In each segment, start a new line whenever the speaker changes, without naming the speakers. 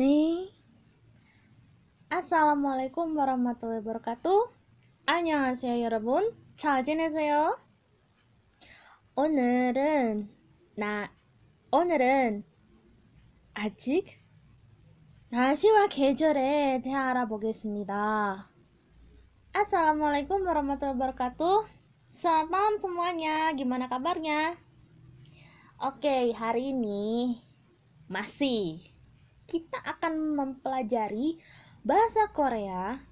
nih. Assalamualaikum warahmatullahi wabarakatuh. 안녕하세요 여러분. 잘 지내세요? 오늘은 나 오늘은 아직 날씨와 계절에 대해 알아보겠습니다. Assalamualaikum warahmatullahi wabarakatuh. Selamat malam semuanya. Gimana kabarnya? Oke, hari ini masih kita akan mempelajari bahasa Korea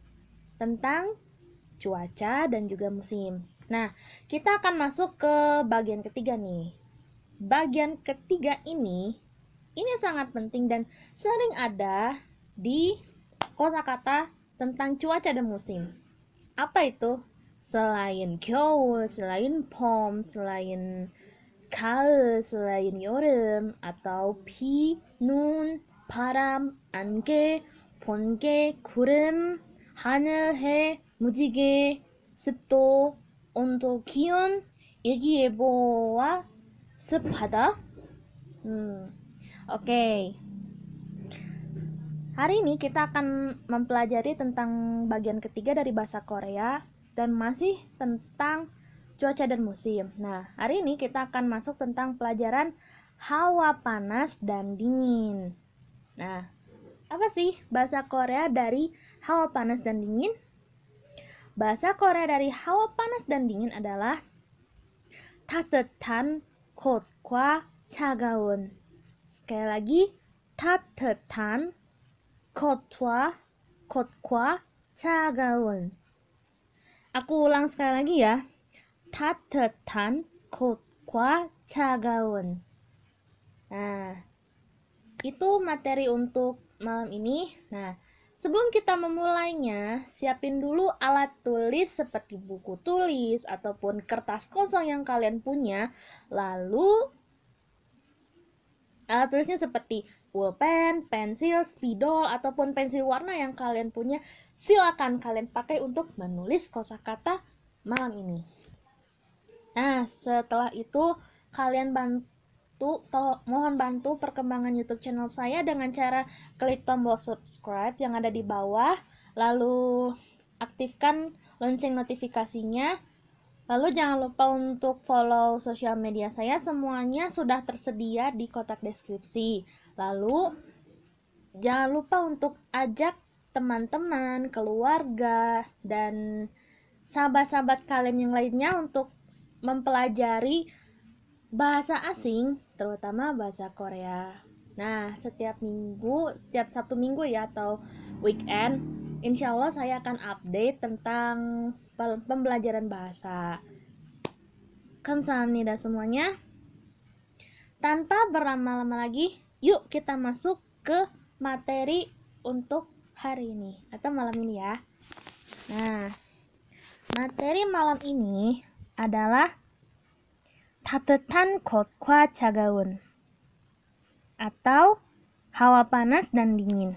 tentang cuaca dan juga musim. Nah, kita akan masuk ke bagian ketiga nih. Bagian ketiga ini ini sangat penting dan sering ada di kosakata tentang cuaca dan musim. Apa itu? Selain kyo, selain pom, selain kal, selain yoreum atau pi, nun, 바람, 안개, 번개, 구름, 하늘, 해, 무지개, 습도, 온도, 기온, 일기예보와 습하다. 음, Oke. Hari ini kita akan mempelajari tentang bagian ketiga dari bahasa Korea dan masih tentang cuaca dan musim. Nah, hari ini kita akan masuk tentang pelajaran hawa panas dan dingin. Nah, apa sih bahasa Korea dari hawa panas dan dingin? Bahasa Korea dari hawa panas dan dingin adalah 따뜻한 것과 차가운. sekali lagi 따뜻한 것과 것과 차가운. Aku ulang sekali lagi ya. 따뜻한 것과 차가운. Nah, itu materi untuk malam ini. Nah, sebelum kita memulainya, siapin dulu alat tulis seperti buku tulis ataupun kertas kosong yang kalian punya. Lalu alat tulisnya seperti pulpen, pensil, spidol ataupun pensil warna yang kalian punya. Silakan kalian pakai untuk menulis kosakata malam ini. Nah, setelah itu kalian bantu bantu to mohon bantu perkembangan YouTube channel saya dengan cara klik tombol subscribe yang ada di bawah, lalu aktifkan lonceng notifikasinya. Lalu jangan lupa untuk follow sosial media saya, semuanya sudah tersedia di kotak deskripsi. Lalu jangan lupa untuk ajak teman-teman, keluarga, dan sahabat-sahabat kalian yang lainnya untuk mempelajari bahasa asing, terutama bahasa Korea. Nah, setiap minggu, setiap Sabtu minggu ya atau weekend, insya Allah saya akan update tentang pembelajaran bahasa. Kamsahamnida semuanya. Tanpa berlama-lama lagi, yuk kita masuk ke materi untuk hari ini atau malam ini ya. Nah, materi malam ini adalah Tatetan Kotkwa cagaun atau hawa panas dan dingin.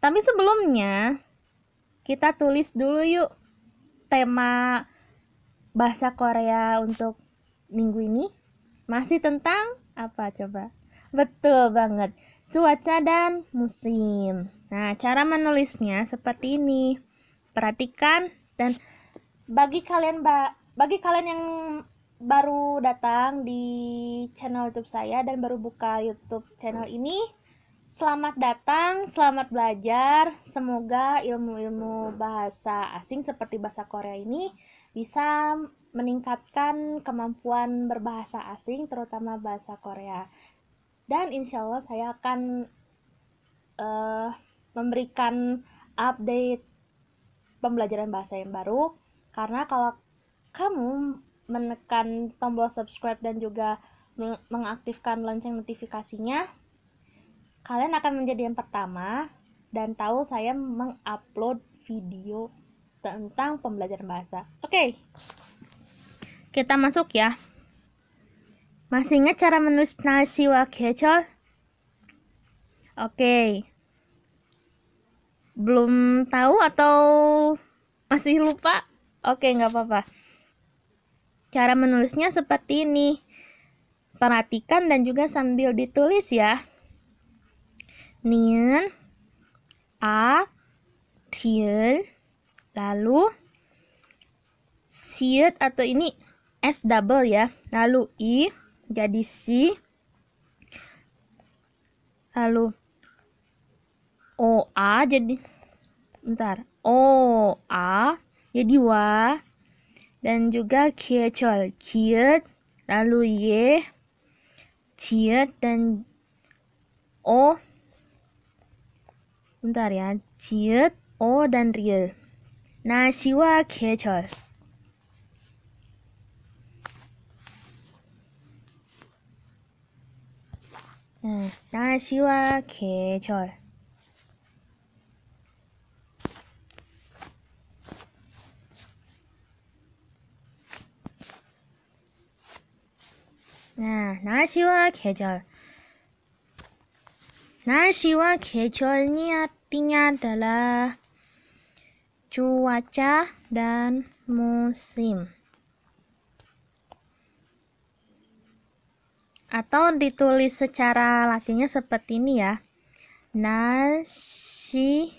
Tapi sebelumnya, kita tulis dulu yuk tema bahasa Korea untuk minggu ini. Masih tentang apa coba? Betul banget, cuaca dan musim. Nah, cara menulisnya seperti ini. Perhatikan dan bagi kalian Mbak bagi kalian yang baru datang di channel YouTube saya dan baru buka YouTube channel ini, selamat datang, selamat belajar. Semoga ilmu-ilmu bahasa asing seperti bahasa Korea ini bisa meningkatkan kemampuan berbahasa asing, terutama bahasa Korea. Dan insya Allah saya akan uh, memberikan update pembelajaran bahasa yang baru, karena kalau kamu menekan tombol subscribe dan juga mengaktifkan lonceng notifikasinya, kalian akan menjadi yang pertama dan tahu saya mengupload video tentang pembelajaran bahasa. Oke. Okay. Kita masuk ya. Masih ingat cara menulis nasi wakil? Oke. Okay. Belum tahu atau masih lupa? Oke, okay, nggak apa-apa. Cara menulisnya seperti ini. Perhatikan dan juga sambil ditulis ya. nian a, til lalu siet atau ini s double ya. Lalu i jadi si. Lalu o a jadi bentar. O a jadi wa dan juga chol kiet, lalu ye, ciet dan o. Bentar ya, kie o dan riel. Nah, siwa nah, nah siwa 다시와 chol 날씨와 계절 날씨와 계절이 artinya adalah cuaca dan musim atau ditulis secara latinnya seperti ini ya nasi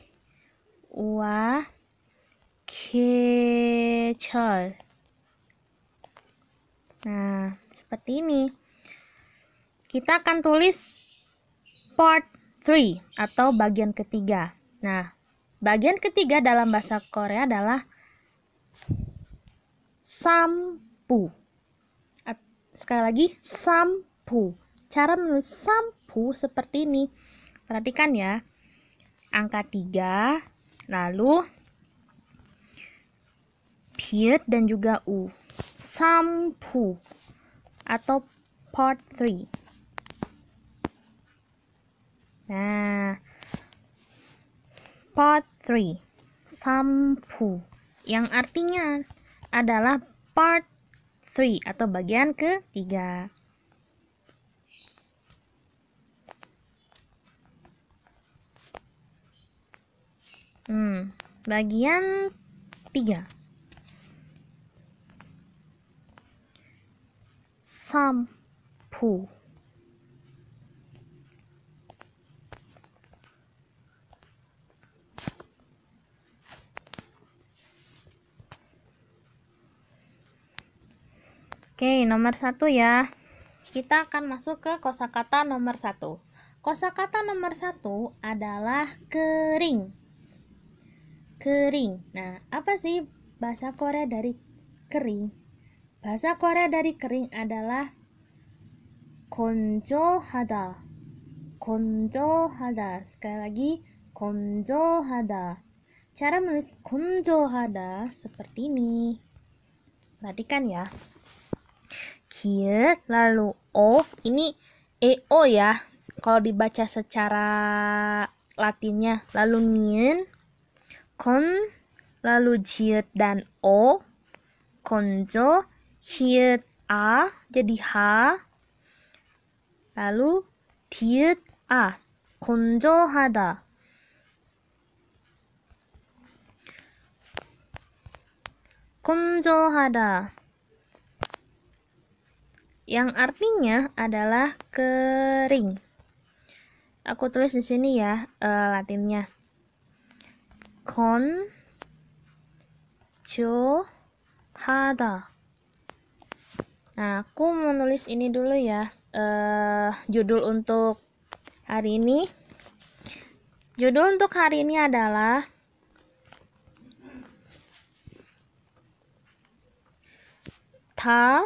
wa kecol nah seperti ini kita akan tulis part 3 atau bagian ketiga. Nah, bagian ketiga dalam bahasa Korea adalah sampu. Sekali lagi, sampu. Cara menulis sampu seperti ini. Perhatikan ya. Angka 3, lalu period dan juga U. Sampu atau part 3. Nah, part 3 sampu yang artinya adalah part 3 atau bagian ketiga. Hmm, bagian 3. Sampu Oke, nomor satu ya. Kita akan masuk ke kosakata nomor satu. Kosakata nomor satu adalah kering. Kering. Nah, apa sih bahasa Korea dari kering? Bahasa Korea dari kering adalah kunjo-hada konjohada. hada Sekali lagi, kunjo-hada Cara menulis kunjo-hada seperti ini. Perhatikan ya kecil lalu O. Ini EO ya, kalau dibaca secara latinnya. Lalu min Kon, lalu Jiet dan O. Konjo, Hiet A, jadi H. Lalu Tiet A, Konjo Hada. konjo hada yang artinya adalah kering. Aku tulis di sini ya uh, latinnya. Con hada. Nah, aku menulis ini dulu ya. uh, judul untuk hari ini. Judul untuk hari ini adalah Ta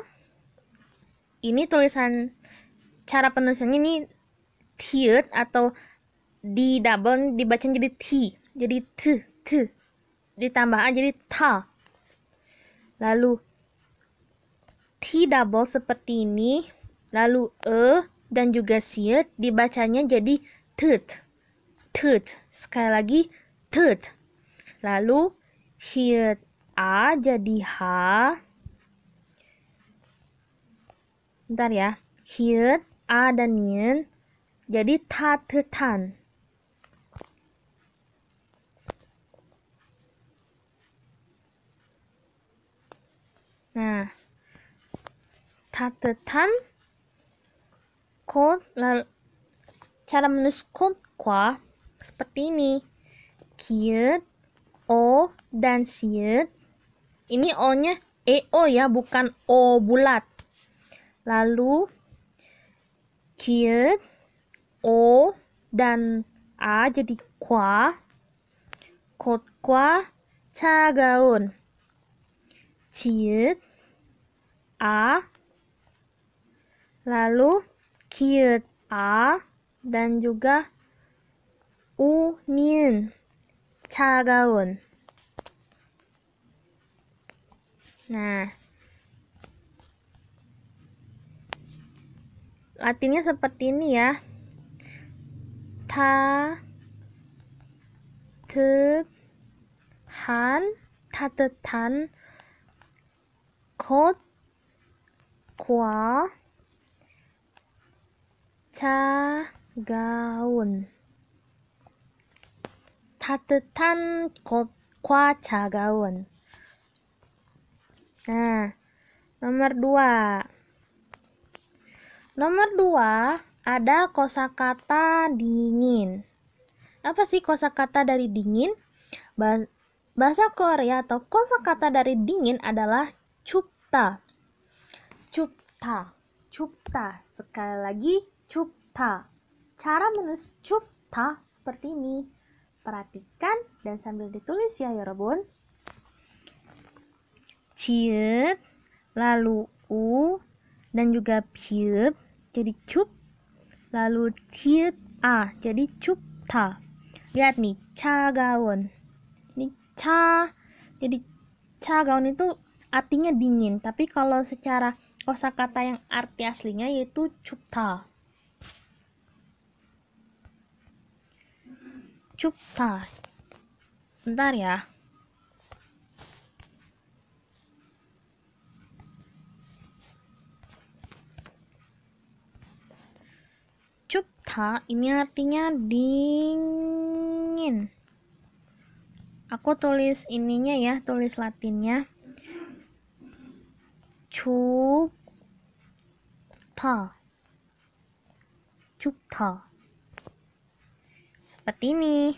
ini tulisan cara penulisannya ini tiut atau di double dibaca jadi t jadi t t ditambah a jadi ta lalu t double seperti ini lalu e dan juga siut dibacanya jadi tut tut sekali lagi tut lalu hiut a jadi h bentar ya hiet a dan nien jadi tan. nah te tan. Kod. cara menulis kod kwa seperti ini kiet o dan siet ini o nya e o ya bukan o bulat Lalu kiet, o dan a jadi kwa. kot cha gaun, 지읒 a lalu kiet a dan juga u cha gaun. Nah, Latinnya seperti ini ya. Ta te han tan kot kwa kot kwa 곳과 gaun Nah, nomor dua. Nomor dua ada kosakata dingin. Apa sih kosakata dari dingin? Bahasa Korea atau kosakata dari dingin adalah cupta. Cupta. Cupta. Sekali lagi cupta. Cara menulis cupta seperti ini. Perhatikan dan sambil ditulis ya ya Yorobun. Ciut, lalu u, dan juga piup jadi cup lalu ciut a ah, jadi cup ta lihat nih cha gaun ini cha jadi cha gaun itu artinya dingin tapi kalau secara kosakata yang arti aslinya yaitu cup cup ta bentar ya ta ini artinya dingin aku tulis ininya ya tulis latinnya cupta cupta seperti ini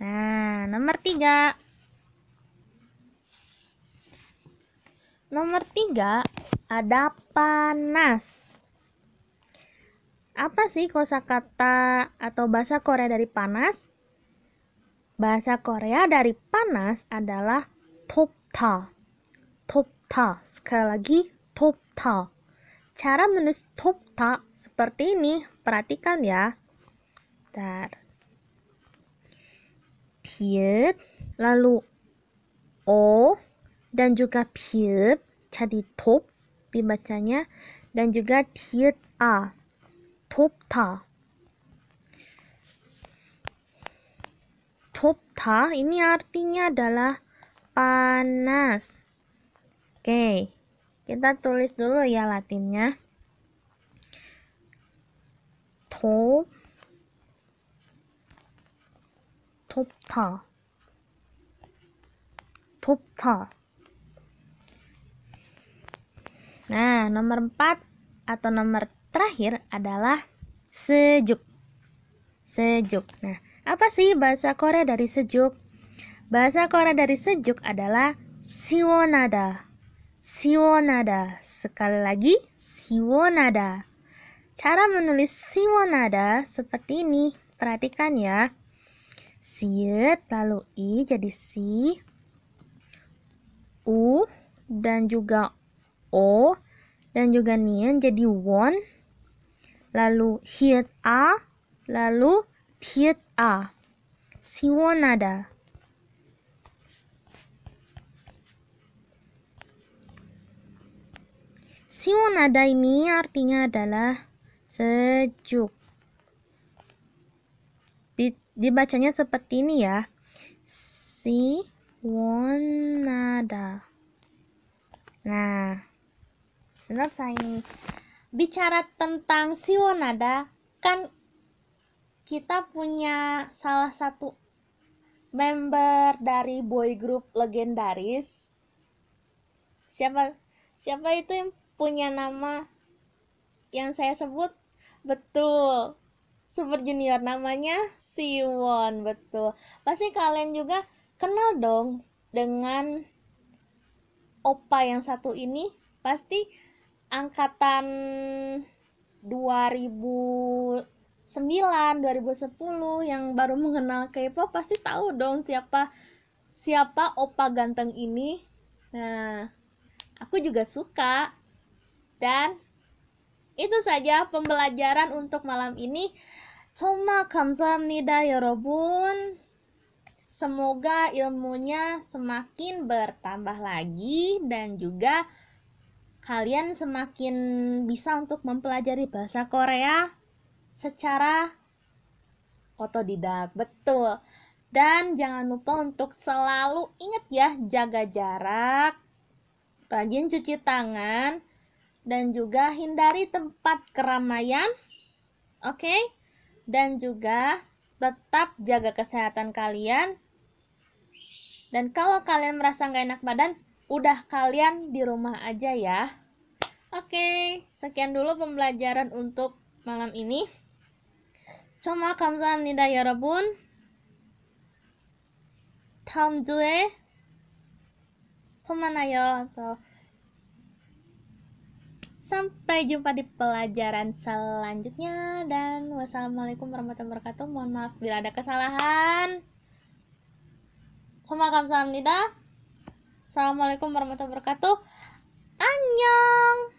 nah nomor tiga nomor tiga ada panas apa sih kosakata atau bahasa Korea dari panas? Bahasa Korea dari panas adalah topta. Topta. Sekali lagi topta. Cara menulis topta seperti ini. Perhatikan ya. Bentar. Tiet, lalu o dan juga piet jadi top dibacanya dan juga tiet a 돕다. Topta ini artinya adalah panas. Oke, kita tulis dulu ya latinnya. Top Top ta. Nah, nomor 4 atau nomor terakhir adalah sejuk. Sejuk. Nah, apa sih bahasa Korea dari sejuk? Bahasa Korea dari sejuk adalah siwonada. Siwonada. Sekali lagi, siwonada. Cara menulis siwonada seperti ini. Perhatikan ya. Siet lalu i jadi si. U dan juga o dan juga nian jadi won lalu hit a, lalu hit a. Siwonada. Siwonada ini artinya adalah sejuk. Dibacanya seperti ini ya. Siwonada. Nah, selesai ini bicara tentang Siwonada kan kita punya salah satu member dari boy group legendaris siapa siapa itu yang punya nama yang saya sebut betul Super Junior namanya Siwon betul pasti kalian juga kenal dong dengan opa yang satu ini pasti angkatan 2009, 2010 yang baru mengenal K-pop pasti tahu dong siapa siapa opa ganteng ini. Nah, aku juga suka. Dan itu saja pembelajaran untuk malam ini. Cuma kamsahamnida yorobun. Ya Semoga ilmunya semakin bertambah lagi dan juga kalian semakin bisa untuk mempelajari bahasa Korea secara otodidak. Betul. Dan jangan lupa untuk selalu ingat ya, jaga jarak, rajin cuci tangan, dan juga hindari tempat keramaian. Oke? Okay? Dan juga tetap jaga kesehatan kalian. Dan kalau kalian merasa nggak enak badan, Udah kalian di rumah aja ya. Oke, sekian dulu pembelajaran untuk malam ini. 정말 감사합니다, 여러분. 다음 주에 또 만나요. 또 Sampai jumpa di pelajaran selanjutnya dan wassalamualaikum warahmatullahi wabarakatuh. Mohon maaf bila ada kesalahan. 정말 nida Assalamualaikum warahmatullahi wabarakatuh. Annyeong.